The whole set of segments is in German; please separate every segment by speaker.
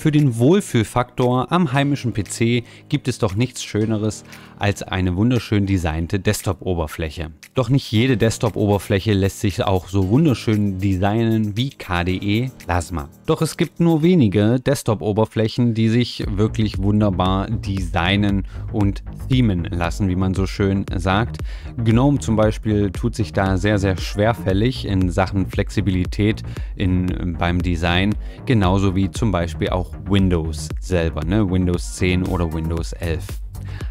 Speaker 1: Für den Wohlfühlfaktor am heimischen PC gibt es doch nichts Schöneres als eine wunderschön designte Desktop-Oberfläche. Doch nicht jede Desktop-Oberfläche lässt sich auch so wunderschön designen wie KDE Plasma. Doch es gibt nur wenige Desktop-Oberflächen, die sich wirklich wunderbar designen und themen lassen, wie man so schön sagt. GNOME zum Beispiel tut sich da sehr, sehr schwerfällig in Sachen Flexibilität in, beim Design, genauso wie zum Beispiel auch auch Windows selber, ne? Windows 10 oder Windows 11.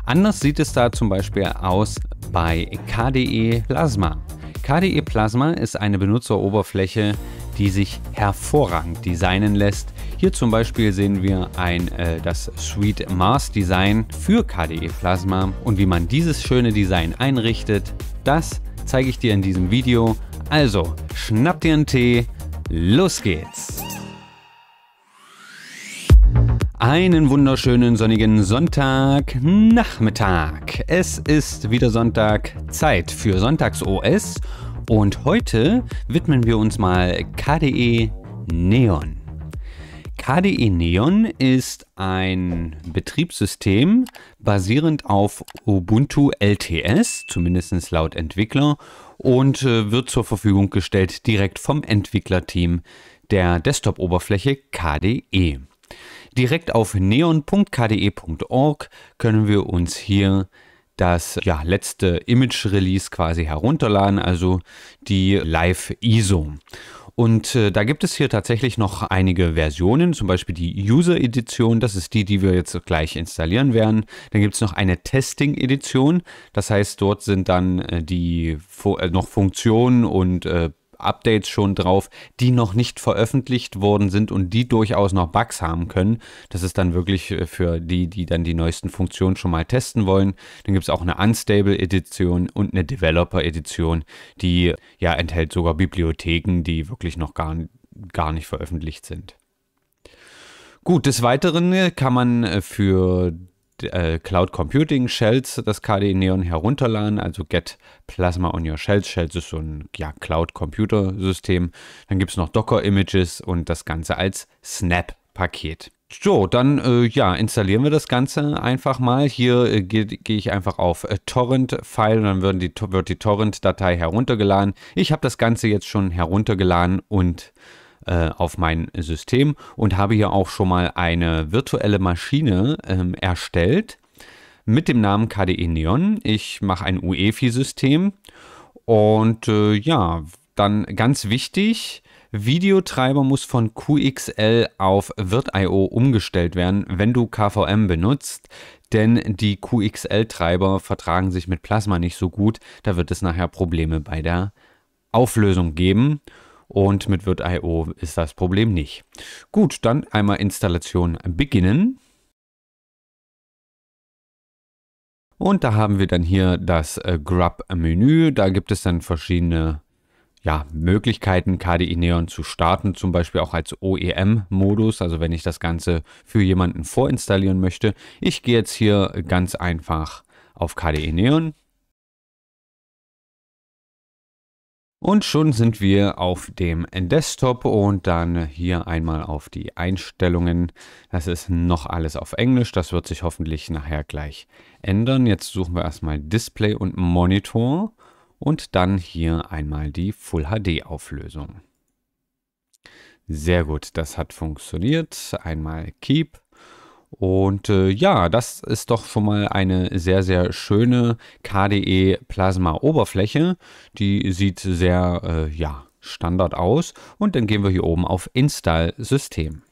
Speaker 1: Anders sieht es da zum Beispiel aus bei KDE Plasma. KDE Plasma ist eine Benutzeroberfläche, die sich hervorragend designen lässt. Hier zum Beispiel sehen wir ein, äh, das Sweet Mars Design für KDE Plasma und wie man dieses schöne Design einrichtet, das zeige ich dir in diesem Video. Also schnapp dir einen Tee, los geht's! Einen wunderschönen sonnigen Sonntagnachmittag. Es ist wieder Sonntag, Zeit für Sonntags-OS und heute widmen wir uns mal KDE Neon. KDE Neon ist ein Betriebssystem basierend auf Ubuntu LTS, zumindest laut Entwickler, und äh, wird zur Verfügung gestellt direkt vom Entwicklerteam der Desktop-Oberfläche KDE. Direkt auf neon.kde.org können wir uns hier das ja, letzte Image-Release quasi herunterladen, also die Live-ISO. Und äh, da gibt es hier tatsächlich noch einige Versionen, zum Beispiel die User-Edition, das ist die, die wir jetzt gleich installieren werden. Dann gibt es noch eine Testing-Edition, das heißt, dort sind dann äh, die äh, noch Funktionen und äh, Updates schon drauf, die noch nicht veröffentlicht worden sind und die durchaus noch Bugs haben können. Das ist dann wirklich äh, für die, die dann die neuesten Funktionen schon mal testen wollen. Dann gibt es auch eine Unstable Edition und eine Developer Edition, die ja enthält sogar Bibliotheken, die wirklich noch gar, gar nicht veröffentlicht sind. Gut, des Weiteren äh, kann man äh, für äh, Cloud Computing Shells das KDE Neon herunterladen, also Get Plasma on Your Shells. Shells ist so ein ja, Cloud Computer System. Dann gibt es noch Docker Images und das Ganze als Snap Paket. So, dann äh, ja, installieren wir das Ganze einfach mal. Hier äh, gehe geh ich einfach auf äh, Torrent-File und dann wird die, wird die Torrent-Datei heruntergeladen. Ich habe das Ganze jetzt schon heruntergeladen und äh, auf mein System und habe hier auch schon mal eine virtuelle Maschine ähm, erstellt mit dem Namen KDE Neon. Ich mache ein UEFI-System und äh, ja, dann ganz wichtig, Videotreiber muss von QXL auf Virt.io umgestellt werden, wenn du KVM benutzt, denn die QXL-Treiber vertragen sich mit Plasma nicht so gut. Da wird es nachher Probleme bei der Auflösung geben. Und mit Wirt.io ist das Problem nicht. Gut, dann einmal Installation beginnen. Und da haben wir dann hier das äh, Grub-Menü. Da gibt es dann verschiedene ja, Möglichkeiten, KDE Neon zu starten, zum Beispiel auch als OEM-Modus, also wenn ich das Ganze für jemanden vorinstallieren möchte. Ich gehe jetzt hier ganz einfach auf KDE Neon Und schon sind wir auf dem Desktop und dann hier einmal auf die Einstellungen. Das ist noch alles auf Englisch, das wird sich hoffentlich nachher gleich ändern. Jetzt suchen wir erstmal Display und Monitor und dann hier einmal die Full HD Auflösung. Sehr gut, das hat funktioniert. Einmal Keep und äh, ja, das ist doch schon mal eine sehr, sehr schöne KDE Plasma Oberfläche. Die sieht sehr, äh, ja, Standard aus. Und dann gehen wir hier oben auf Install System.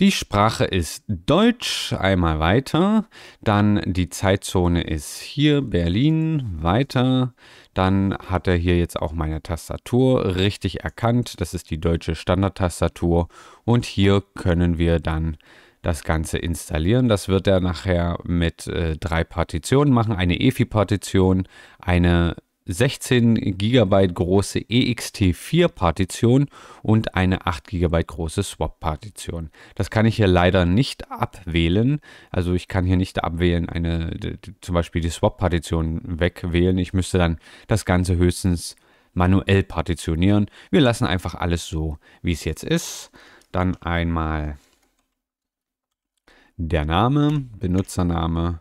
Speaker 1: Die Sprache ist Deutsch, einmal weiter. Dann die Zeitzone ist hier Berlin, weiter. Dann hat er hier jetzt auch meine Tastatur richtig erkannt. Das ist die deutsche Standardtastatur. Und hier können wir dann das Ganze installieren. Das wird er nachher mit äh, drei Partitionen machen. Eine EFI-Partition, eine 16 GB große EXT4-Partition und eine 8 GB große Swap-Partition. Das kann ich hier leider nicht abwählen. Also ich kann hier nicht abwählen, eine, zum Beispiel die Swap-Partition wegwählen. Ich müsste dann das Ganze höchstens manuell partitionieren. Wir lassen einfach alles so, wie es jetzt ist. Dann einmal der Name, Benutzername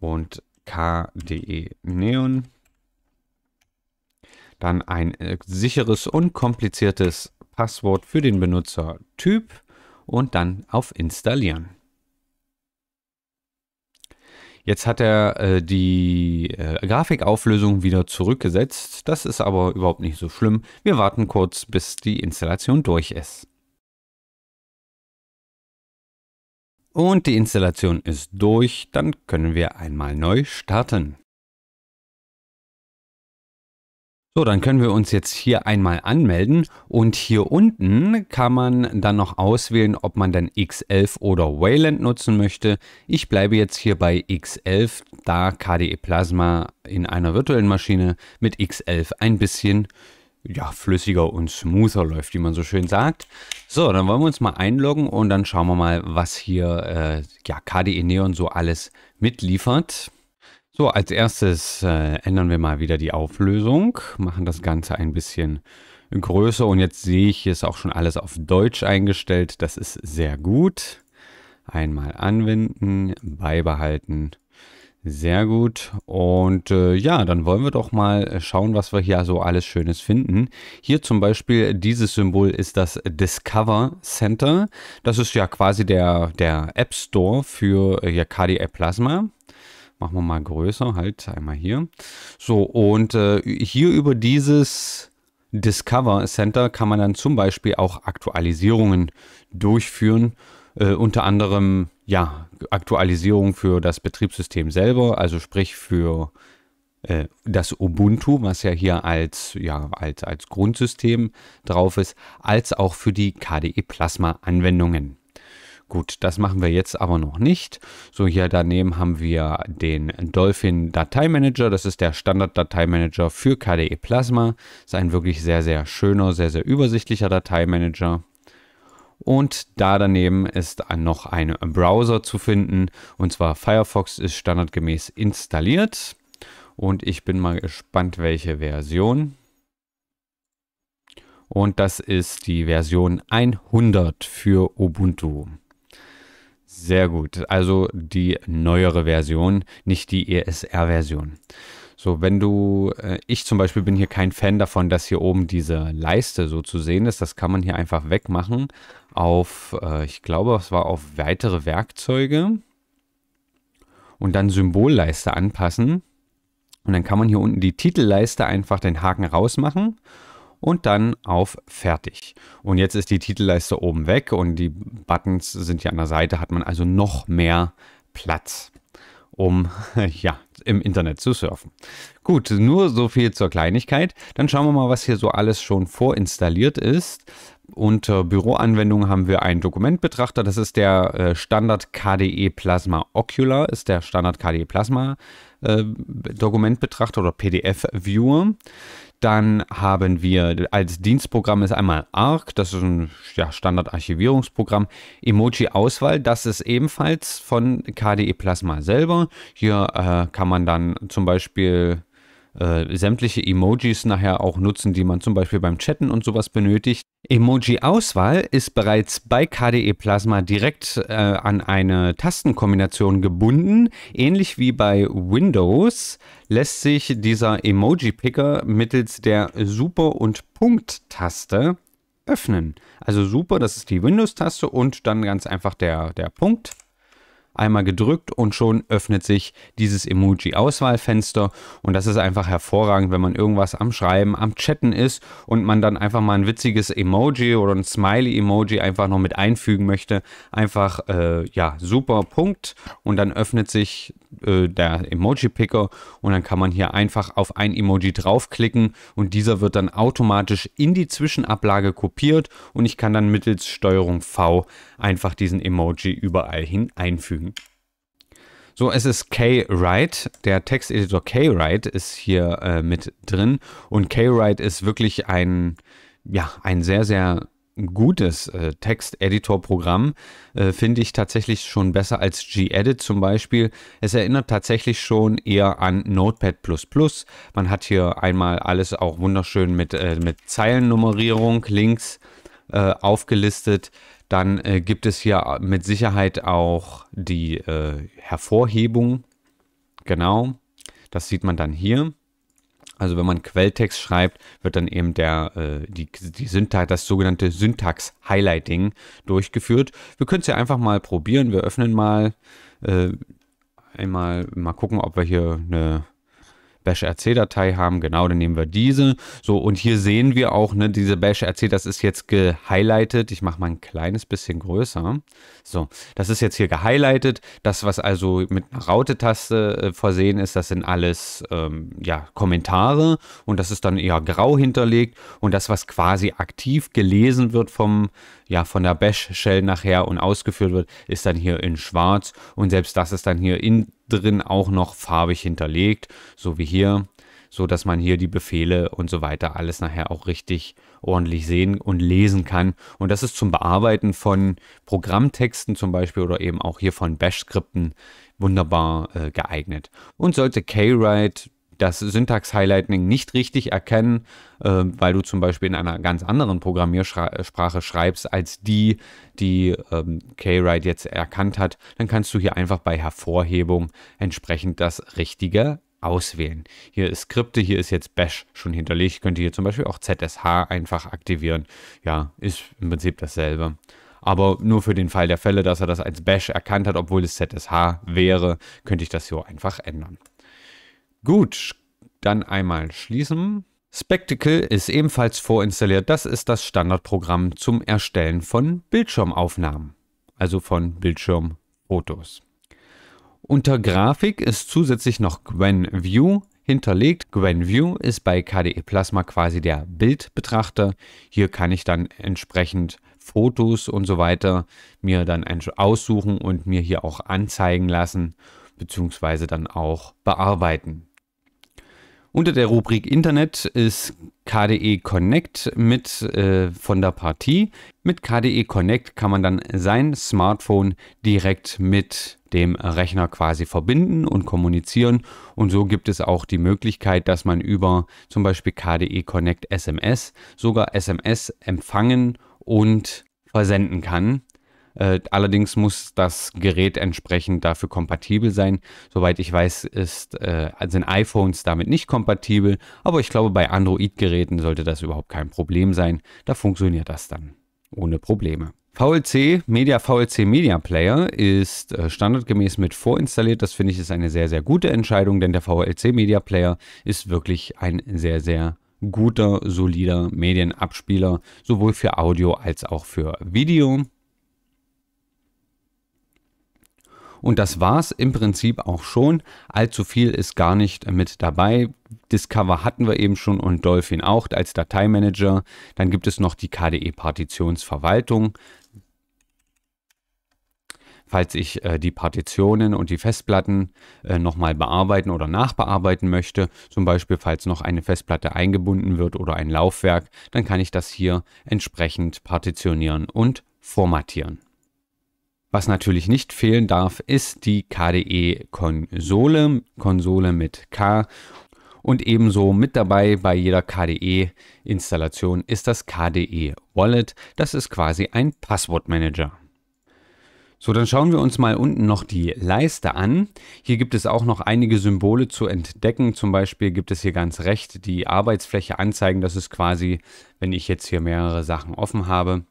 Speaker 1: und KDE Neon. Dann ein äh, sicheres und kompliziertes Passwort für den Benutzertyp und dann auf Installieren. Jetzt hat er äh, die äh, Grafikauflösung wieder zurückgesetzt. Das ist aber überhaupt nicht so schlimm. Wir warten kurz, bis die Installation durch ist. und die Installation ist durch, dann können wir einmal neu starten. So, dann können wir uns jetzt hier einmal anmelden und hier unten kann man dann noch auswählen, ob man dann X11 oder Wayland nutzen möchte. Ich bleibe jetzt hier bei X11, da KDE Plasma in einer virtuellen Maschine mit X11 ein bisschen ja, flüssiger und smoother läuft, wie man so schön sagt. So, dann wollen wir uns mal einloggen und dann schauen wir mal, was hier äh, ja, KDE Neon so alles mitliefert. So, als erstes äh, ändern wir mal wieder die Auflösung, machen das Ganze ein bisschen größer und jetzt sehe ich, hier ist auch schon alles auf Deutsch eingestellt. Das ist sehr gut. Einmal anwenden, beibehalten sehr gut. Und äh, ja, dann wollen wir doch mal äh, schauen, was wir hier so alles Schönes finden. Hier zum Beispiel dieses Symbol ist das Discover Center. Das ist ja quasi der, der App Store für ja, äh, KDE Plasma. Machen wir mal größer, halt einmal hier. So, und äh, hier über dieses Discover Center kann man dann zum Beispiel auch Aktualisierungen durchführen. Äh, unter anderem ja, Aktualisierung für das Betriebssystem selber, also sprich für äh, das Ubuntu, was ja hier als, ja, als, als Grundsystem drauf ist, als auch für die KDE Plasma Anwendungen. Gut, das machen wir jetzt aber noch nicht. So, hier daneben haben wir den Dolphin Dateimanager. Das ist der Standard-Dateimanager für KDE Plasma. Ist ein wirklich sehr, sehr schöner, sehr, sehr übersichtlicher Dateimanager. Und da daneben ist noch ein Browser zu finden. Und zwar Firefox ist standardgemäß installiert. Und ich bin mal gespannt, welche Version. Und das ist die Version 100 für Ubuntu. Sehr gut. Also die neuere Version, nicht die ESR-Version. So, wenn du, äh, ich zum Beispiel bin hier kein Fan davon, dass hier oben diese Leiste so zu sehen ist. Das kann man hier einfach wegmachen auf, äh, ich glaube, es war auf weitere Werkzeuge und dann Symbolleiste anpassen. Und dann kann man hier unten die Titelleiste einfach den Haken rausmachen und dann auf Fertig. Und jetzt ist die Titelleiste oben weg und die Buttons sind hier an der Seite, hat man also noch mehr Platz um ja, im Internet zu surfen. Gut, nur so viel zur Kleinigkeit. Dann schauen wir mal, was hier so alles schon vorinstalliert ist. Unter Büroanwendungen haben wir einen Dokumentbetrachter. Das ist der äh, Standard KDE Plasma Ocular, ist der Standard KDE Plasma äh, Dokumentbetrachter oder PDF Viewer. Dann haben wir als Dienstprogramm ist einmal ARC, das ist ein ja, Standardarchivierungsprogramm. Emoji-Auswahl, das ist ebenfalls von KDE Plasma selber. Hier äh, kann man dann zum Beispiel äh, sämtliche Emojis nachher auch nutzen, die man zum Beispiel beim Chatten und sowas benötigt. Emoji-Auswahl ist bereits bei KDE Plasma direkt äh, an eine Tastenkombination gebunden. Ähnlich wie bei Windows lässt sich dieser Emoji-Picker mittels der Super- und Punkt-Taste öffnen. Also Super, das ist die Windows-Taste und dann ganz einfach der, der Punkt einmal gedrückt und schon öffnet sich dieses Emoji-Auswahlfenster und das ist einfach hervorragend, wenn man irgendwas am Schreiben, am Chatten ist und man dann einfach mal ein witziges Emoji oder ein Smiley-Emoji einfach noch mit einfügen möchte. Einfach, äh, ja, super Punkt und dann öffnet sich äh, der Emoji-Picker und dann kann man hier einfach auf ein Emoji draufklicken und dieser wird dann automatisch in die Zwischenablage kopiert und ich kann dann mittels Steuerung V einfach diesen Emoji überall hin einfügen. Mhm. So, es ist k write Der Texteditor k write ist hier äh, mit drin. Und k write ist wirklich ein, ja, ein sehr, sehr gutes äh, Texteditor-Programm. Äh, Finde ich tatsächlich schon besser als gedit zum Beispiel. Es erinnert tatsächlich schon eher an Notepad. Man hat hier einmal alles auch wunderschön mit, äh, mit Zeilennummerierung links äh, aufgelistet. Dann äh, gibt es hier äh, mit Sicherheit auch die äh, Hervorhebung. Genau, das sieht man dann hier. Also wenn man Quelltext schreibt, wird dann eben der, äh, die, die Syntax, das sogenannte Syntax-Highlighting durchgeführt. Wir können es ja einfach mal probieren. Wir öffnen mal, äh, einmal mal gucken, ob wir hier eine Bash-RC-Datei haben. Genau, dann nehmen wir diese. So, und hier sehen wir auch, ne, diese Bash-RC, das ist jetzt gehighlightet. Ich mache mal ein kleines bisschen größer. So, das ist jetzt hier gehighlightet. Das, was also mit einer Raute-Taste äh, versehen ist, das sind alles ähm, ja, Kommentare und das ist dann eher grau hinterlegt. Und das, was quasi aktiv gelesen wird vom, ja, von der Bash-Shell nachher und ausgeführt wird, ist dann hier in schwarz. Und selbst das ist dann hier in drin auch noch farbig hinterlegt, so wie hier, so dass man hier die Befehle und so weiter alles nachher auch richtig ordentlich sehen und lesen kann. Und das ist zum Bearbeiten von Programmtexten zum Beispiel oder eben auch hier von Bash-Skripten wunderbar äh, geeignet. Und sollte K-Write das Syntax-Highlighting nicht richtig erkennen, äh, weil du zum Beispiel in einer ganz anderen Programmiersprache schreibst als die, die ähm, K-Write jetzt erkannt hat, dann kannst du hier einfach bei Hervorhebung entsprechend das Richtige auswählen. Hier ist Skripte, hier ist jetzt Bash schon hinterlegt. Ich könnte hier zum Beispiel auch ZSH einfach aktivieren. Ja, ist im Prinzip dasselbe aber nur für den Fall der Fälle, dass er das als Bash erkannt hat, obwohl es ZSH wäre, könnte ich das hier einfach ändern. Gut, dann einmal schließen. Spectacle ist ebenfalls vorinstalliert. Das ist das Standardprogramm zum Erstellen von Bildschirmaufnahmen, also von Bildschirmfotos. Unter Grafik ist zusätzlich noch Gwen View hinterlegt. Gwen View ist bei KDE Plasma quasi der Bildbetrachter. Hier kann ich dann entsprechend Fotos und so weiter mir dann aussuchen und mir hier auch anzeigen lassen, beziehungsweise dann auch bearbeiten. Unter der Rubrik Internet ist KDE Connect mit äh, von der Partie. Mit KDE Connect kann man dann sein Smartphone direkt mit dem Rechner quasi verbinden und kommunizieren. Und so gibt es auch die Möglichkeit, dass man über zum Beispiel KDE Connect SMS sogar SMS empfangen und versenden kann. Äh, allerdings muss das Gerät entsprechend dafür kompatibel sein. Soweit ich weiß, ist, äh, sind iPhones damit nicht kompatibel, aber ich glaube, bei Android-Geräten sollte das überhaupt kein Problem sein. Da funktioniert das dann ohne Probleme. VLC Media VLC Media Player ist äh, standardgemäß mit vorinstalliert. Das finde ich ist eine sehr, sehr gute Entscheidung, denn der VLC Media Player ist wirklich ein sehr, sehr guter, solider Medienabspieler, sowohl für Audio als auch für Video. Und das war's im Prinzip auch schon. Allzu viel ist gar nicht mit dabei. Discover hatten wir eben schon und Dolphin auch als Dateimanager. Dann gibt es noch die KDE-Partitionsverwaltung falls ich äh, die Partitionen und die Festplatten äh, nochmal bearbeiten oder nachbearbeiten möchte, zum Beispiel falls noch eine Festplatte eingebunden wird oder ein Laufwerk, dann kann ich das hier entsprechend partitionieren und formatieren. Was natürlich nicht fehlen darf, ist die KDE-Konsole, Konsole mit K. Und ebenso mit dabei bei jeder KDE-Installation ist das KDE Wallet. Das ist quasi ein Passwortmanager. So, dann schauen wir uns mal unten noch die Leiste an. Hier gibt es auch noch einige Symbole zu entdecken. Zum Beispiel gibt es hier ganz rechts die Arbeitsfläche anzeigen. Das ist quasi, wenn ich jetzt hier mehrere Sachen offen habe,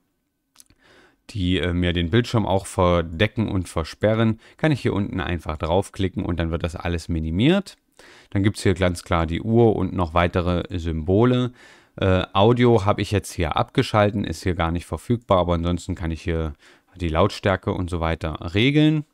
Speaker 1: die äh, mir den Bildschirm auch verdecken und versperren, kann ich hier unten einfach draufklicken und dann wird das alles minimiert. Dann gibt es hier ganz klar die Uhr und noch weitere Symbole. Äh, Audio habe ich jetzt hier abgeschalten, ist hier gar nicht verfügbar, aber ansonsten kann ich hier die Lautstärke und so weiter regeln.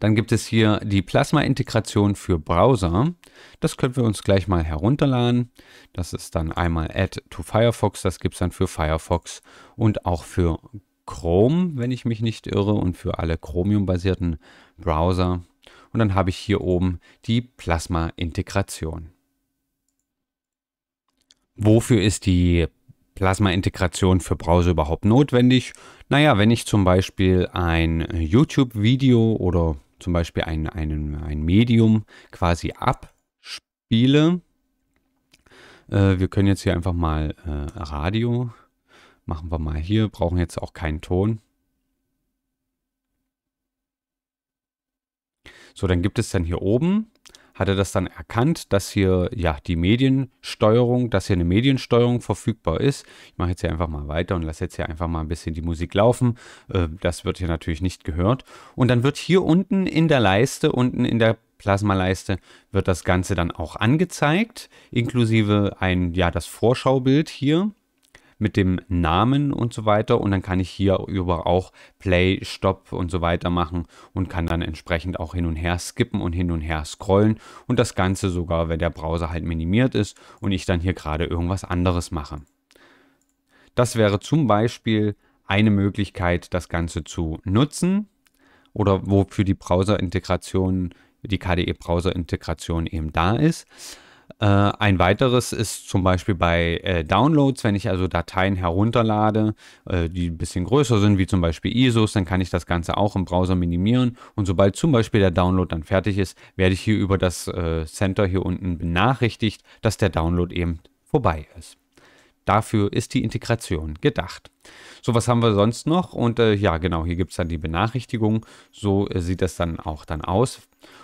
Speaker 1: Dann gibt es hier die Plasma-Integration für Browser. Das können wir uns gleich mal herunterladen. Das ist dann einmal Add to Firefox, das gibt es dann für Firefox und auch für Chrome, wenn ich mich nicht irre, und für alle Chromium-basierten Browser. Und dann habe ich hier oben die Plasma-Integration. Wofür ist die Plasma-Integration für Browser überhaupt notwendig? Naja, wenn ich zum Beispiel ein YouTube-Video oder zum Beispiel ein, ein, ein Medium quasi ab Spiele. Äh, wir können jetzt hier einfach mal äh, Radio. Machen wir mal hier. Brauchen jetzt auch keinen Ton. So, dann gibt es dann hier oben, hat er das dann erkannt, dass hier ja die Mediensteuerung, dass hier eine Mediensteuerung verfügbar ist. Ich mache jetzt hier einfach mal weiter und lasse jetzt hier einfach mal ein bisschen die Musik laufen. Äh, das wird hier natürlich nicht gehört. Und dann wird hier unten in der Leiste, unten in der Plasmaleiste wird das Ganze dann auch angezeigt, inklusive ein, ja, das Vorschaubild hier mit dem Namen und so weiter. Und dann kann ich hier über auch Play, Stop und so weiter machen und kann dann entsprechend auch hin und her skippen und hin und her scrollen. Und das Ganze sogar, wenn der Browser halt minimiert ist und ich dann hier gerade irgendwas anderes mache. Das wäre zum Beispiel eine Möglichkeit, das Ganze zu nutzen oder wofür die Browser-Integration die KDE-Browser-Integration eben da ist. Äh, ein weiteres ist zum Beispiel bei äh, Downloads, wenn ich also Dateien herunterlade, äh, die ein bisschen größer sind, wie zum Beispiel ISOs, dann kann ich das Ganze auch im Browser minimieren. Und sobald zum Beispiel der Download dann fertig ist, werde ich hier über das äh, Center hier unten benachrichtigt, dass der Download eben vorbei ist. Dafür ist die Integration gedacht. So, was haben wir sonst noch? Und äh, ja, genau, hier gibt es dann die Benachrichtigung. So äh, sieht das dann auch dann aus.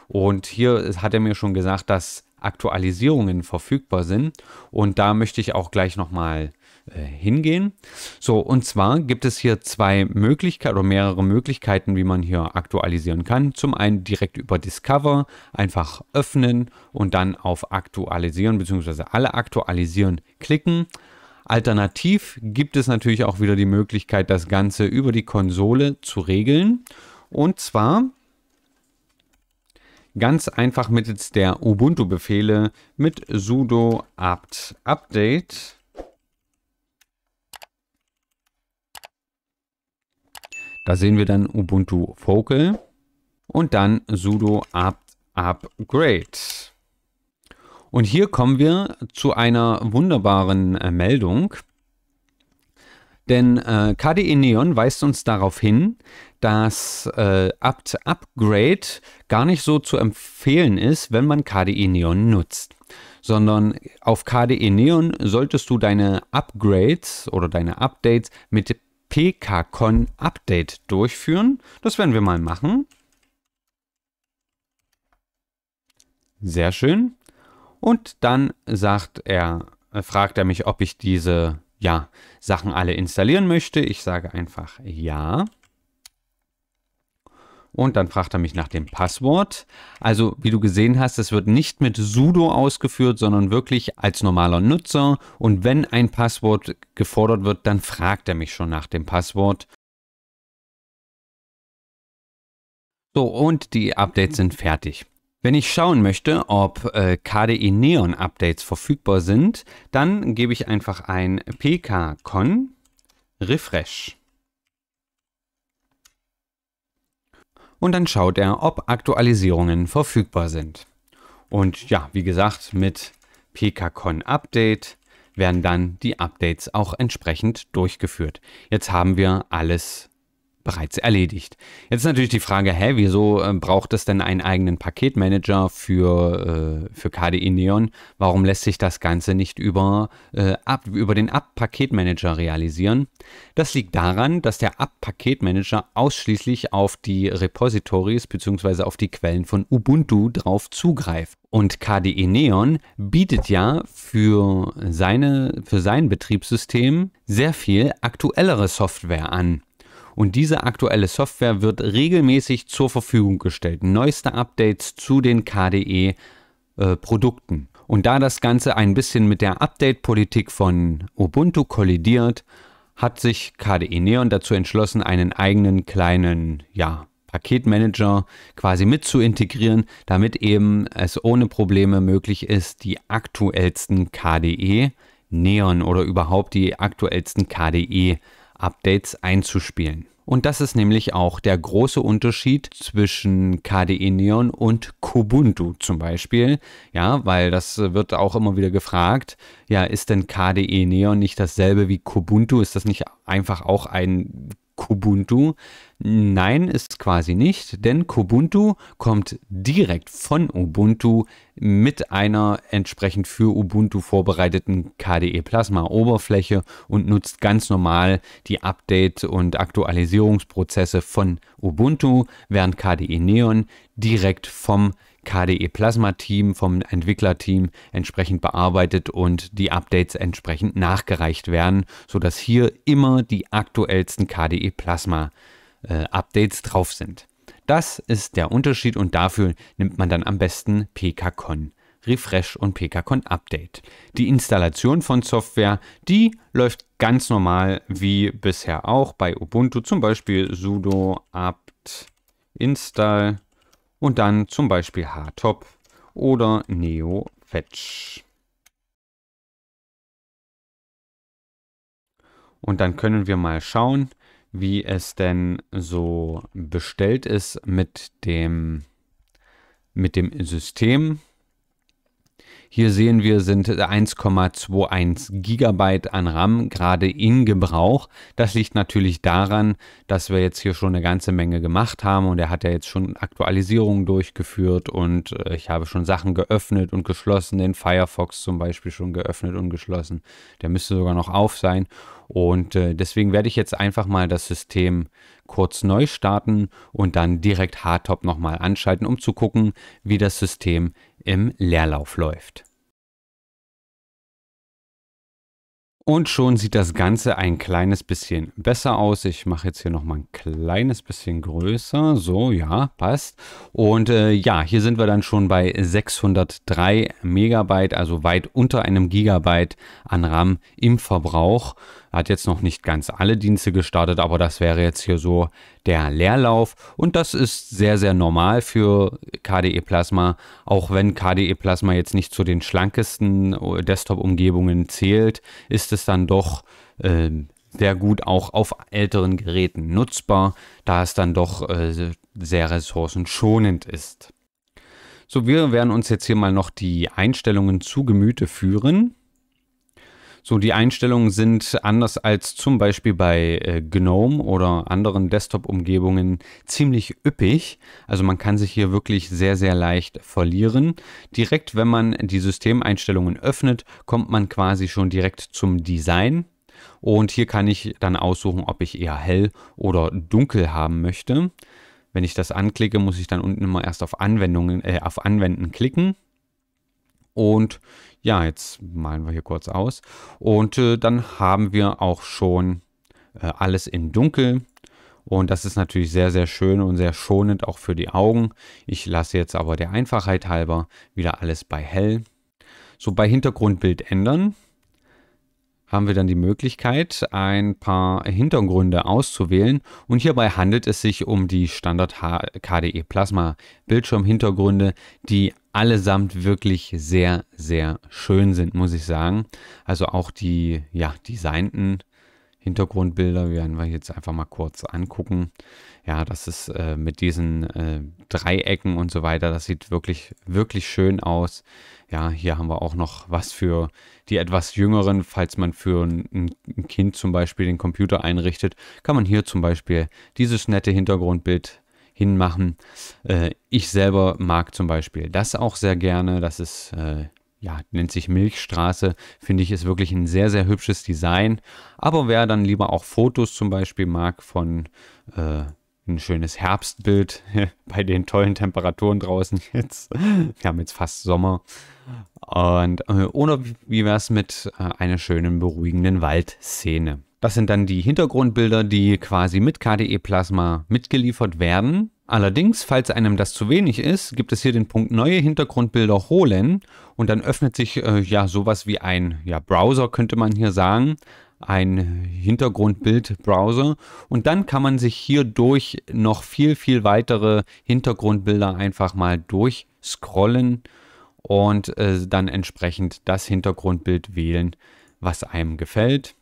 Speaker 1: Und hier äh, hat er mir schon gesagt, dass Aktualisierungen verfügbar sind. Und da möchte ich auch gleich nochmal äh, hingehen. So, und zwar gibt es hier zwei Möglichkeiten oder mehrere Möglichkeiten, wie man hier aktualisieren kann. Zum einen direkt über Discover, einfach öffnen und dann auf Aktualisieren bzw. alle aktualisieren klicken. Alternativ gibt es natürlich auch wieder die Möglichkeit, das Ganze über die Konsole zu regeln. Und zwar ganz einfach mittels der Ubuntu-Befehle mit sudo apt update. Da sehen wir dann Ubuntu Focal und dann sudo apt upgrade. Und hier kommen wir zu einer wunderbaren äh, Meldung. Denn äh, KDE Neon weist uns darauf hin, dass äh, Apt Upgrade gar nicht so zu empfehlen ist, wenn man KDE Neon nutzt. Sondern auf KDE Neon solltest du deine Upgrades oder deine Updates mit PKCon Update durchführen. Das werden wir mal machen. Sehr schön. Und dann sagt er, äh, fragt er mich, ob ich diese ja, Sachen alle installieren möchte. Ich sage einfach ja. Und dann fragt er mich nach dem Passwort. Also, wie du gesehen hast, es wird nicht mit sudo ausgeführt, sondern wirklich als normaler Nutzer. Und wenn ein Passwort gefordert wird, dann fragt er mich schon nach dem Passwort. So, und die Updates sind fertig. Wenn ich schauen möchte, ob äh, KDE Neon Updates verfügbar sind, dann gebe ich einfach ein pkcon refresh. Und dann schaut er, ob Aktualisierungen verfügbar sind. Und ja, wie gesagt, mit pkcon Update werden dann die Updates auch entsprechend durchgeführt. Jetzt haben wir alles bereits erledigt. Jetzt ist natürlich die Frage, hä, wieso äh, braucht es denn einen eigenen Paketmanager für, äh, für KDE Neon? Warum lässt sich das Ganze nicht über, äh, ab, über den App-Paketmanager realisieren? Das liegt daran, dass der App-Paketmanager ausschließlich auf die Repositories bzw. auf die Quellen von Ubuntu drauf zugreift. Und KDE Neon bietet ja für, seine, für sein Betriebssystem sehr viel aktuellere Software an und diese aktuelle Software wird regelmäßig zur Verfügung gestellt. Neueste Updates zu den KDE äh, Produkten. Und da das Ganze ein bisschen mit der Update-Politik von Ubuntu kollidiert, hat sich KDE Neon dazu entschlossen, einen eigenen kleinen, ja, Paketmanager quasi mit zu integrieren, damit eben es ohne Probleme möglich ist, die aktuellsten KDE Neon oder überhaupt die aktuellsten KDE Updates einzuspielen. Und das ist nämlich auch der große Unterschied zwischen KDE Neon und Kubuntu zum Beispiel. Ja, weil das wird auch immer wieder gefragt. Ja, ist denn KDE Neon nicht dasselbe wie Kubuntu? Ist das nicht einfach auch ein Kubuntu? Nein, ist quasi nicht, denn Kubuntu kommt direkt von Ubuntu mit einer entsprechend für Ubuntu vorbereiteten KDE Plasma Oberfläche und nutzt ganz normal die Update- und Aktualisierungsprozesse von Ubuntu, während KDE Neon direkt vom KDE Plasma Team, vom Entwicklerteam entsprechend bearbeitet und die Updates entsprechend nachgereicht werden, sodass hier immer die aktuellsten KDE Plasma äh, Updates drauf sind. Das ist der Unterschied und dafür nimmt man dann am besten PKCon. Refresh und PKCon Update. Die Installation von Software, die läuft ganz normal wie bisher auch bei Ubuntu, zum Beispiel sudo apt install und dann zum Beispiel H-Top oder Neo Fetch. Und dann können wir mal schauen, wie es denn so bestellt ist mit dem, mit dem System. Hier sehen wir, sind 1,21 Gigabyte an RAM gerade in Gebrauch. Das liegt natürlich daran, dass wir jetzt hier schon eine ganze Menge gemacht haben und er hat ja jetzt schon Aktualisierungen durchgeführt und äh, ich habe schon Sachen geöffnet und geschlossen, den Firefox zum Beispiel schon geöffnet und geschlossen. Der müsste sogar noch auf sein und äh, deswegen werde ich jetzt einfach mal das System kurz neu starten und dann direkt Hardtop nochmal anschalten, um zu gucken, wie das System im Leerlauf läuft. Und schon sieht das Ganze ein kleines bisschen besser aus. Ich mache jetzt hier nochmal ein kleines bisschen größer. So, ja, passt. Und äh, ja, hier sind wir dann schon bei 603 Megabyte, also weit unter einem Gigabyte an RAM im Verbrauch hat jetzt noch nicht ganz alle Dienste gestartet, aber das wäre jetzt hier so der Leerlauf. Und das ist sehr, sehr normal für KDE Plasma, auch wenn KDE Plasma jetzt nicht zu den schlankesten äh, Desktop-Umgebungen zählt, ist es dann doch äh, sehr gut auch auf älteren Geräten nutzbar, da es dann doch äh, sehr ressourcenschonend ist. So, wir werden uns jetzt hier mal noch die Einstellungen zu Gemüte führen. So, die Einstellungen sind anders als zum Beispiel bei äh, GNOME oder anderen Desktop-Umgebungen ziemlich üppig. Also man kann sich hier wirklich sehr, sehr leicht verlieren. Direkt, wenn man die Systemeinstellungen öffnet, kommt man quasi schon direkt zum Design. Und hier kann ich dann aussuchen, ob ich eher hell oder dunkel haben möchte. Wenn ich das anklicke, muss ich dann unten immer erst auf Anwendungen, äh, auf Anwenden klicken. Und ja, jetzt malen wir hier kurz aus. Und äh, dann haben wir auch schon äh, alles in Dunkel. Und das ist natürlich sehr, sehr schön und sehr schonend auch für die Augen. Ich lasse jetzt aber der Einfachheit halber wieder alles bei hell. So bei Hintergrundbild ändern haben wir dann die Möglichkeit, ein paar Hintergründe auszuwählen. Und hierbei handelt es sich um die Standard KDE Plasma Bildschirmhintergründe, die allesamt wirklich sehr, sehr schön sind, muss ich sagen. Also auch die ja, designten Hintergrundbilder werden wir jetzt einfach mal kurz angucken. Ja, das ist äh, mit diesen äh, Dreiecken und so weiter, das sieht wirklich, wirklich schön aus. Ja, hier haben wir auch noch was für die etwas Jüngeren. Falls man für ein, ein Kind zum Beispiel den Computer einrichtet, kann man hier zum Beispiel dieses nette Hintergrundbild hinmachen. Äh, ich selber mag zum Beispiel das auch sehr gerne. Das ist äh, ja, nennt sich Milchstraße, finde ich, ist wirklich ein sehr, sehr hübsches Design. Aber wer dann lieber auch Fotos zum Beispiel mag von äh, ein schönes Herbstbild bei den tollen Temperaturen draußen jetzt. Wir haben jetzt fast Sommer. Und äh, oder wie wäre es mit äh, einer schönen, beruhigenden Waldszene? Das sind dann die Hintergrundbilder, die quasi mit KDE Plasma mitgeliefert werden. Allerdings, falls einem das zu wenig ist, gibt es hier den Punkt Neue Hintergrundbilder holen und dann öffnet sich äh, ja sowas wie ein ja, Browser, könnte man hier sagen, ein Hintergrundbildbrowser und dann kann man sich hier durch noch viel, viel weitere Hintergrundbilder einfach mal durchscrollen und äh, dann entsprechend das Hintergrundbild wählen, was einem gefällt.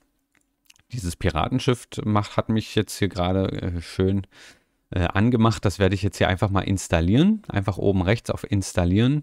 Speaker 1: Dieses Piratenschiff macht, hat mich jetzt hier gerade äh, schön äh, angemacht. Das werde ich jetzt hier einfach mal installieren. Einfach oben rechts auf Installieren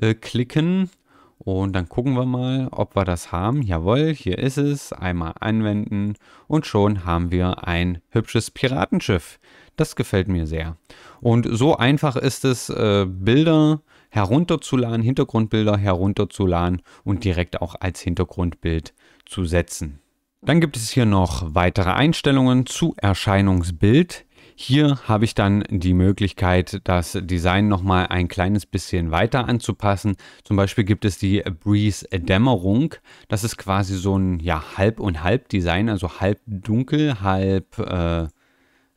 Speaker 1: äh, klicken. Und dann gucken wir mal, ob wir das haben. Jawohl, hier ist es. Einmal anwenden und schon haben wir ein hübsches Piratenschiff. Das gefällt mir sehr. Und so einfach ist es, äh, Bilder herunterzuladen, Hintergrundbilder herunterzuladen und direkt auch als Hintergrundbild zu setzen. Dann gibt es hier noch weitere Einstellungen zu Erscheinungsbild. Hier habe ich dann die Möglichkeit, das Design nochmal ein kleines bisschen weiter anzupassen. Zum Beispiel gibt es die Breeze Dämmerung. Das ist quasi so ein ja, Halb- und Halb-Design, also halb dunkel, halb... Äh,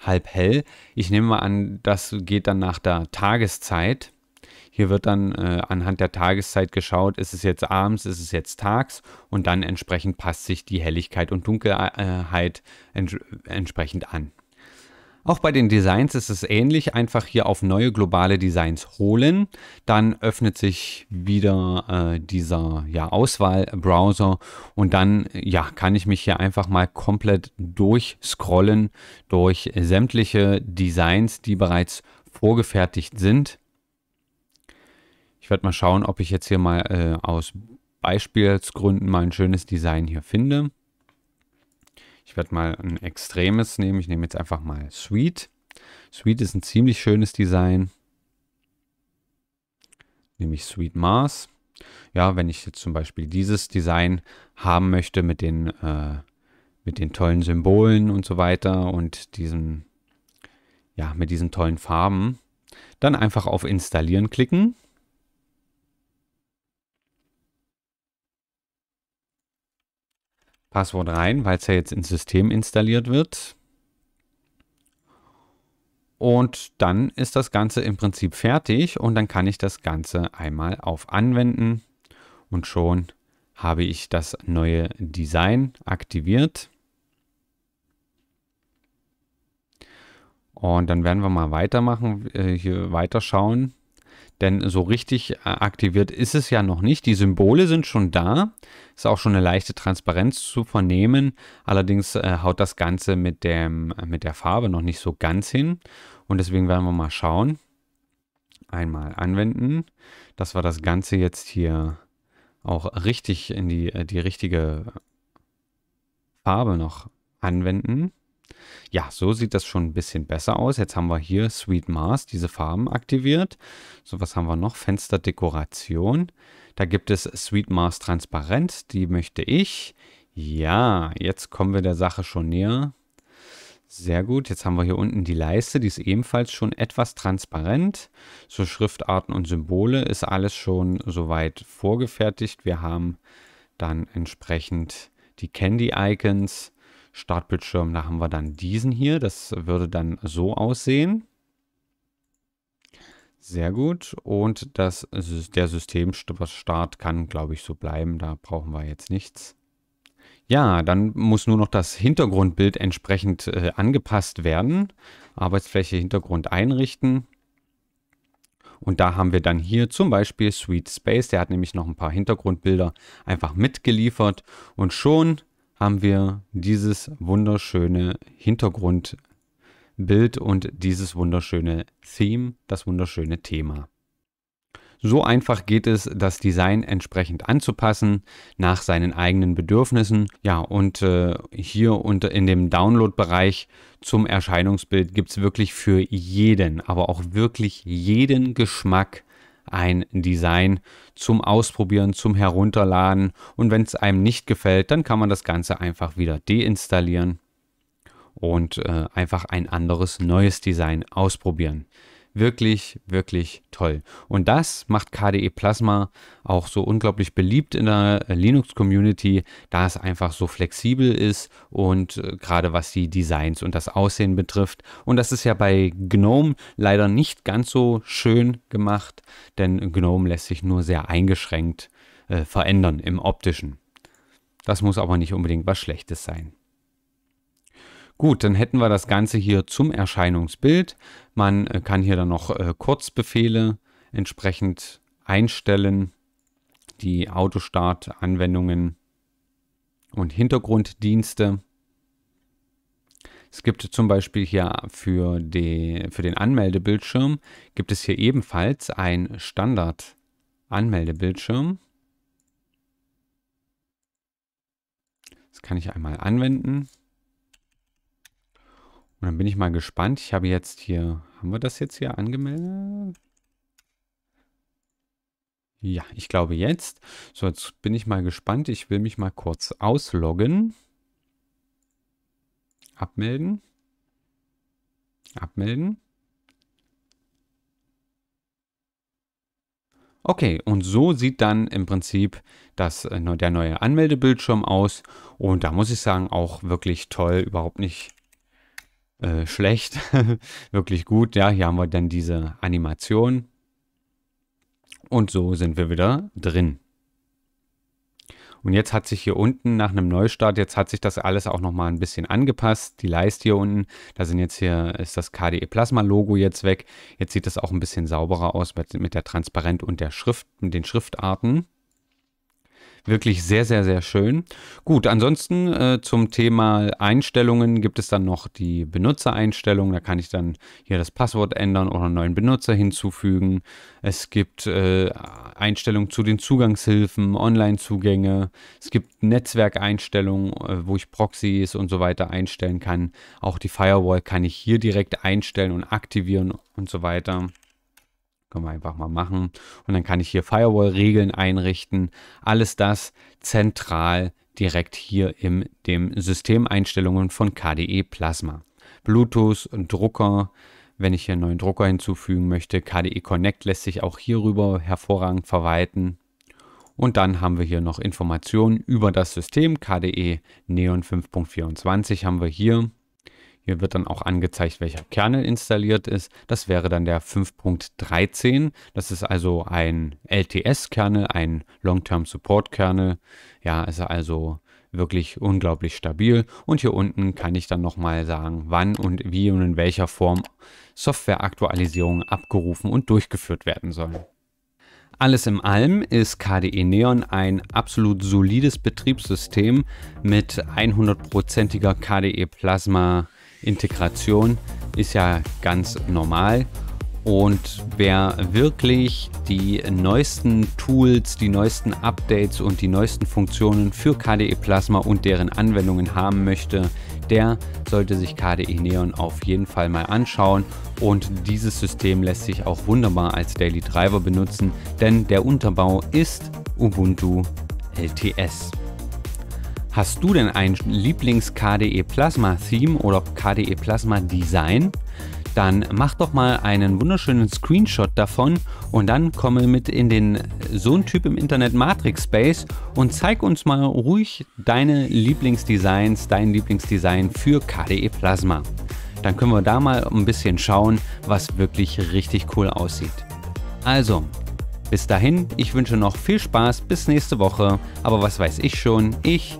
Speaker 1: halb hell. Ich nehme mal an, das geht dann nach der Tageszeit. Hier wird dann äh, anhand der Tageszeit geschaut, ist es jetzt abends, ist es jetzt tags und dann entsprechend passt sich die Helligkeit und Dunkelheit ents entsprechend an. Auch bei den Designs ist es ähnlich, einfach hier auf neue globale Designs holen, dann öffnet sich wieder äh, dieser ja, Auswahlbrowser und dann ja, kann ich mich hier einfach mal komplett durchscrollen durch sämtliche Designs, die bereits vorgefertigt sind. Ich werde mal schauen, ob ich jetzt hier mal äh, aus Beispielsgründen mal ein schönes Design hier finde. Ich werde mal ein extremes nehmen. Ich nehme jetzt einfach mal Sweet. Sweet ist ein ziemlich schönes Design. Nehme ich Sweet Mars. Ja, wenn ich jetzt zum Beispiel dieses Design haben möchte mit den, äh, mit den tollen Symbolen und so weiter und diesen, ja, mit diesen tollen Farben, dann einfach auf Installieren klicken. Passwort rein, weil es ja jetzt ins System installiert wird. Und dann ist das Ganze im Prinzip fertig und dann kann ich das Ganze einmal auf Anwenden und schon habe ich das neue Design aktiviert. Und dann werden wir mal weitermachen, äh, hier weiterschauen. Denn so richtig äh, aktiviert ist es ja noch nicht. Die Symbole sind schon da. Ist auch schon eine leichte Transparenz zu vernehmen. Allerdings äh, haut das Ganze mit, dem, äh, mit der Farbe noch nicht so ganz hin. Und deswegen werden wir mal schauen. Einmal anwenden, dass wir das Ganze jetzt hier auch richtig in die, äh, die richtige Farbe noch anwenden. Ja, so sieht das schon ein bisschen besser aus. Jetzt haben wir hier Sweet Mars, diese Farben aktiviert. So, was haben wir noch? Fensterdekoration. Da gibt es Sweet Mars Transparent, die möchte ich. Ja, jetzt kommen wir der Sache schon näher. Sehr gut, jetzt haben wir hier unten die Leiste, die ist ebenfalls schon etwas transparent. So Schriftarten und Symbole ist alles schon soweit vorgefertigt. Wir haben dann entsprechend die Candy-Icons Startbildschirm, da haben wir dann diesen hier. Das würde dann so aussehen. Sehr gut. Und das, der Systemstart kann, glaube ich, so bleiben. Da brauchen wir jetzt nichts. Ja, dann muss nur noch das Hintergrundbild entsprechend äh, angepasst werden. Arbeitsfläche Hintergrund einrichten. Und da haben wir dann hier zum Beispiel Sweet Space. Der hat nämlich noch ein paar Hintergrundbilder einfach mitgeliefert. Und schon haben wir dieses wunderschöne Hintergrundbild und dieses wunderschöne Theme, das wunderschöne Thema. So einfach geht es, das Design entsprechend anzupassen nach seinen eigenen Bedürfnissen. Ja, und äh, hier unter in dem Download-Bereich zum Erscheinungsbild gibt es wirklich für jeden, aber auch wirklich jeden Geschmack ein Design zum Ausprobieren, zum Herunterladen und wenn es einem nicht gefällt, dann kann man das Ganze einfach wieder deinstallieren und äh, einfach ein anderes neues Design ausprobieren wirklich, wirklich toll. Und das macht KDE Plasma auch so unglaublich beliebt in der äh, Linux-Community, da es einfach so flexibel ist und äh, gerade was die Designs und das Aussehen betrifft. Und das ist ja bei GNOME leider nicht ganz so schön gemacht, denn GNOME lässt sich nur sehr eingeschränkt äh, verändern im optischen. Das muss aber nicht unbedingt was Schlechtes sein. Gut, dann hätten wir das Ganze hier zum Erscheinungsbild. Man äh, kann hier dann noch äh, Kurzbefehle entsprechend einstellen, die Autostart-Anwendungen und Hintergrunddienste. Es gibt zum Beispiel hier für, die, für den Anmeldebildschirm, gibt es hier ebenfalls ein Standard-Anmeldebildschirm. Das kann ich einmal anwenden. Und dann bin ich mal gespannt. Ich habe jetzt hier, haben wir das jetzt hier angemeldet? Ja, ich glaube jetzt. So, jetzt bin ich mal gespannt. Ich will mich mal kurz ausloggen. Abmelden. Abmelden. Okay, und so sieht dann im Prinzip das, äh, der neue Anmeldebildschirm aus. Und da muss ich sagen, auch wirklich toll, überhaupt nicht äh, schlecht, wirklich gut. Ja, hier haben wir dann diese Animation. Und so sind wir wieder drin. Und jetzt hat sich hier unten nach einem Neustart, jetzt hat sich das alles auch nochmal ein bisschen angepasst. Die Leiste hier unten, da sind jetzt hier, ist das KDE Plasma Logo jetzt weg. Jetzt sieht das auch ein bisschen sauberer aus mit, mit der Transparent und der Schrift, mit den Schriftarten wirklich sehr, sehr, sehr schön. Gut, ansonsten äh, zum Thema Einstellungen gibt es dann noch die Benutzereinstellungen. Da kann ich dann hier das Passwort ändern oder einen neuen Benutzer hinzufügen. Es gibt äh, Einstellungen zu den Zugangshilfen, Online-Zugänge. Es gibt Netzwerkeinstellungen, äh, wo ich Proxys und so weiter einstellen kann. Auch die Firewall kann ich hier direkt einstellen und aktivieren und so weiter. Können wir einfach mal machen. Und dann kann ich hier Firewall-Regeln einrichten. Alles das zentral direkt hier in den Systemeinstellungen von KDE Plasma. Bluetooth, Drucker, wenn ich hier einen neuen Drucker hinzufügen möchte. KDE Connect lässt sich auch hierüber hervorragend verwalten. Und dann haben wir hier noch Informationen über das System. KDE Neon 5.24 haben wir hier. Hier wird dann auch angezeigt, welcher Kernel installiert ist. Das wäre dann der 5.13. Das ist also ein LTS-Kernel, ein Long-Term Support-Kernel. Ja, ist also wirklich unglaublich stabil. Und hier unten kann ich dann nochmal sagen, wann und wie und in welcher Form Software-Aktualisierungen abgerufen und durchgeführt werden sollen. Alles im allem ist KDE Neon ein absolut solides Betriebssystem mit 100%iger KDE Plasma Integration ist ja ganz normal. Und wer wirklich die neuesten Tools, die neuesten Updates und die neuesten Funktionen für KDE Plasma und deren Anwendungen haben möchte, der sollte sich KDE Neon auf jeden Fall mal anschauen. Und dieses System lässt sich auch wunderbar als Daily Driver benutzen, denn der Unterbau ist Ubuntu LTS. Hast du denn ein Lieblings-KDE Plasma-Theme oder KDE Plasma-Design? Dann mach doch mal einen wunderschönen Screenshot davon und dann komme mit in den so ein Typ im Internet Matrix Space und zeig uns mal ruhig deine Lieblingsdesigns, dein Lieblingsdesign für KDE Plasma. Dann können wir da mal ein bisschen schauen, was wirklich richtig cool aussieht. Also, bis dahin, ich wünsche noch viel Spaß bis nächste Woche, aber was weiß ich schon, ich